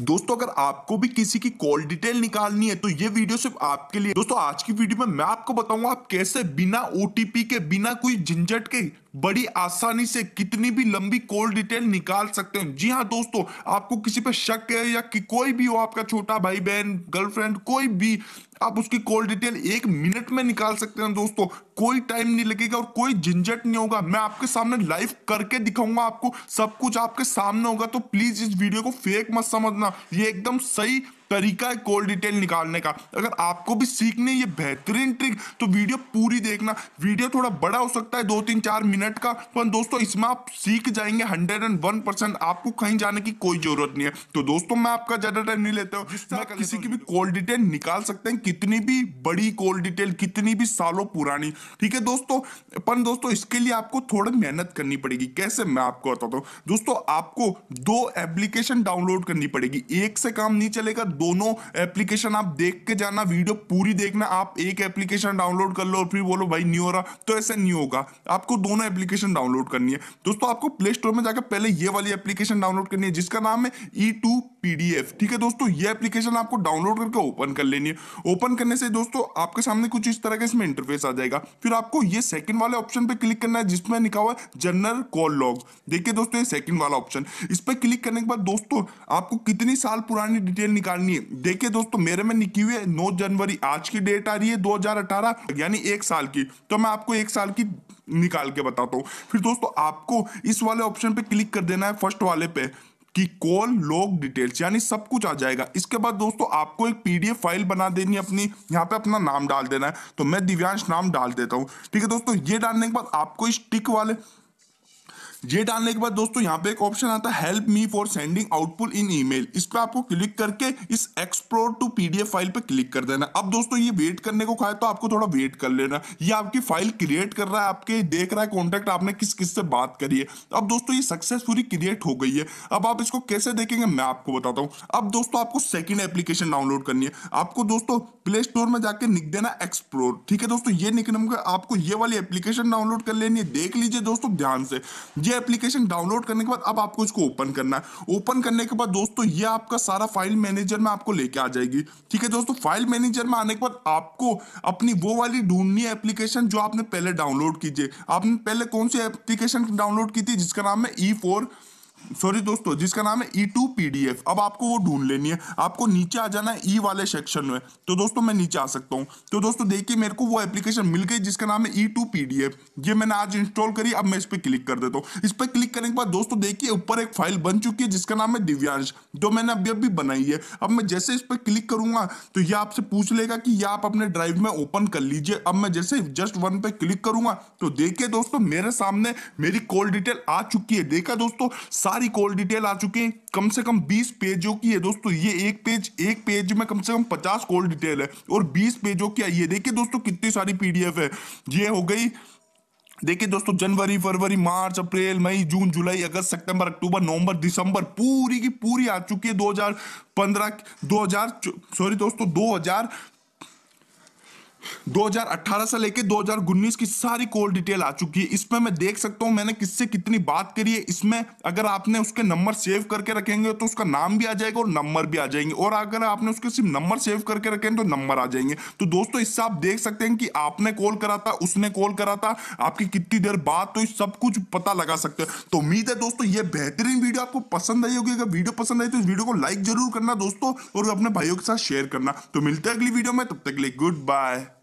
दोस्तों अगर आपको भी किसी की कॉल डिटेल निकालनी है तो ये वीडियो सिर्फ आपके लिए दोस्तों आज की वीडियो में मैं आपको बताऊंगा आप कैसे बिना ओटीपी के बिना कोई झंझट के बड़ी आसानी से कितनी भी लंबी कॉल डिटेल निकाल सकते हैं जी हाँ दोस्तों आपको किसी पे शक है या कि कोई भी हो आपका छोटा भाई बहन गर्लफ्रेंड कोई भी आप उसकी कॉल डिटेल एक मिनट में निकाल सकते हैं दोस्तों कोई टाइम नहीं लगेगा और कोई झंझट नहीं होगा मैं आपके सामने लाइव करके दिखाऊंगा आपको सब कुछ आपके सामने होगा तो प्लीज इस वीडियो को फेक मत समझना ये एकदम सही तरीका है कॉल डिटेल निकालने का अगर आपको भी सीखने ये बेहतरीन ट्रिक तो वीडियो पूरी देखना वीडियो थोड़ा बड़ा हो सकता है दो तीन चार मिनट का पर दोस्तों इसमें आप सीख जाएंगे हंड्रेड एंड वन परसेंट आपको कहीं जाने की कोई जरूरत नहीं है तो दोस्तों मैं आपका ज्यादा टाइम नहीं लेता हूँ किसी की भी कॉल डिटेल निकाल सकते हैं कितनी भी बड़ी कॉल डिटेल कितनी भी सालों पुरानी ठीक है दोस्तों पर दोस्तों इसके लिए आपको थोड़ा मेहनत करनी पड़ेगी कैसे मैं आपको बताता हूँ दोस्तों आपको दो एप्लीकेशन डाउनलोड करनी पड़ेगी एक से काम नहीं चलेगा दोनों एप्लीकेशन आप देख के जाना वीडियो पूरी देखना आप एक एप्लीकेशन डाउनलोड कर लो और फिर बोलो भाई नहीं हो रहा तो ऐसे नहीं होगा आपको दोनों एप्लीकेशन डाउनलोड करनी है दोस्तों आपको प्ले स्टोर में जाकर पहले ये वाली एप्लीकेशन डाउनलोड करनी है जिसका नाम है ई टू पीडीएफ ठीक है दोस्तों ये एप्लीकेशन आपको डाउनलोड करके ओपन कर लेनी है ओपन करने से दोस्तों आपके सामने कुछ इस तरह का इसमें इंटरफेस आ जाएगा फिर आपको ये सेकंड वाले ऑप्शन पे क्लिक करना है जिसमें लिखा हुआ है जनरल कॉल लॉग देखिए दोस्तों ये सेकंड वाला ऑप्शन इस पर क्लिक करने के बाद दोस्तों आपको कितनी साल पुरानी डिटेल निकालनी माननीय देखिए दोस्तों मेरे में निकी हुई है नौ जनवरी आज की डेट आ रही है 2018 यानी एक साल की तो मैं आपको एक साल की निकाल के बताता हूँ फिर दोस्तों आपको इस वाले ऑप्शन पे क्लिक कर देना है फर्स्ट वाले पे कि कॉल लॉग डिटेल्स यानी सब कुछ आ जाएगा इसके बाद दोस्तों आपको एक पीडीएफ फाइल बना देनी है अपनी यहाँ पे अपना नाम डाल देना है तो मैं दिव्यांश नाम डाल देता हूँ ठीक है दोस्तों ये डालने के बाद आपको इस टिक वाले ये डालने के बाद दोस्तों यहाँ पे एक ऑप्शन आता है help me for sending output in email इस पर आपको क्लिक करके इस एक्सप्लोर टू पीडीएफ फाइल पे क्लिक कर देना अब दोस्तों ये वेट करने को कहा तो आपको थोड़ा वेट कर लेना ये आपकी फाइल क्रिएट कर रहा है आपके देख रहा है कॉन्टेक्ट आपने किस किस से बात करी है अब दोस्तों ये सक्सेसफुली क्रिएट हो गई है अब आप इसको कैसे देखेंगे मैं आपको बताता हूँ अब दोस्तों आपको सेकेंड एप्लीकेशन डाउनलोड करनी है आपको दोस्तों प्ले स्टोर में जाकर निक देना एक्सप्लोर ठीक है दोस्तों ये निकलम आपको ये वाली एप्लीकेशन डाउनलोड कर लेनी है देख लीजिए दोस्तों ध्यान से ये एप्लीकेशन डाउनलोड करने के बाद अब आपको इसको ओपन करना है ओपन करने के बाद दोस्तों ये आपका सारा फाइल मैनेजर में आपको लेके आ जाएगी ठीक है दोस्तों फाइल मैनेजर में आने के बाद आपको अपनी वो वाली ढूंढनी एप्लीकेशन जो आपने पहले डाउनलोड कीजिए आपने पहले कौन सी एप्लीकेशन डाउनलोड की थी जिसका नाम है ई e फोर सॉरी दोस्तों जिसका नाम है E to P D F अब आपको वो ढूंढ लेनी है आपको नीचे आ जाना है ई e वाले सेक्शन में तो दोस्तों मैं नीचे आ सकता हूँ तो दोस्तों देखिए मेरे को वो एप्लीकेशन मिल गई जिसका नाम है E to P D F ये मैंने आज इंस्टॉल करी अब मैं इस पर क्लिक कर देता हूँ इस पर क्लिक करने के बाद दोस्तों देखिए ऊपर एक फाइल बन चुकी है जिसका नाम है दिव्यांश जो मैंने अभी अभी बनाई है अब मैं जैसे इस पर क्लिक करूंगा तो ये आपसे पूछ लेगा कि यह आप अपने ड्राइव में ओपन कर लीजिए अब मैं जैसे जस्ट वन पे क्लिक करूंगा तो देखिए दोस्तों मेरे सामने मेरी कॉल डिटेल आ चुकी है देखा दोस्तों सारी कॉल डिटेल आ चुके हैं कम से कम 20 पेजों की है दोस्तों ये एक पेज एक पेज में कम से कम 50 कॉल डिटेल है और 20 पेजों की आई है देखिए दोस्तों कितनी सारी पीडीएफ है ये हो गई देखिए दोस्तों जनवरी फरवरी मार्च अप्रैल मई जून जुलाई अगस्त सितंबर अक्टूबर नवंबर दिसंबर पूरी की पूरी आ चुकी है 2015 2000 सॉरी दोस्तों 2018 से लेकर 2019 की सारी कॉल डिटेल आ चुकी है इसमें मैं देख सकता हूँ मैंने किससे कितनी बात करी है इसमें अगर आपने उसके नंबर सेव करके रखेंगे तो उसका नाम भी आ जाएगा और नंबर भी आ जाएंगे और अगर आपने उसके सिर्फ नंबर सेव करके रखेंगे तो नंबर आ जाएंगे तो दोस्तों इससे आप देख सकते हैं कि आपने कॉल करा था उसने कॉल करा था आपकी कितनी देर बाद तो सब कुछ पता लगा सकते हो तो उम्मीद है दोस्तों ये बेहतरीन वीडियो आपको पसंद आई होगी अगर वीडियो पसंद आई तो इस वीडियो को लाइक जरूर करना दोस्तों और अपने भाइयों के साथ शेयर करना तो मिलते हैं अगली वीडियो में तब तक के लिए गुड बाय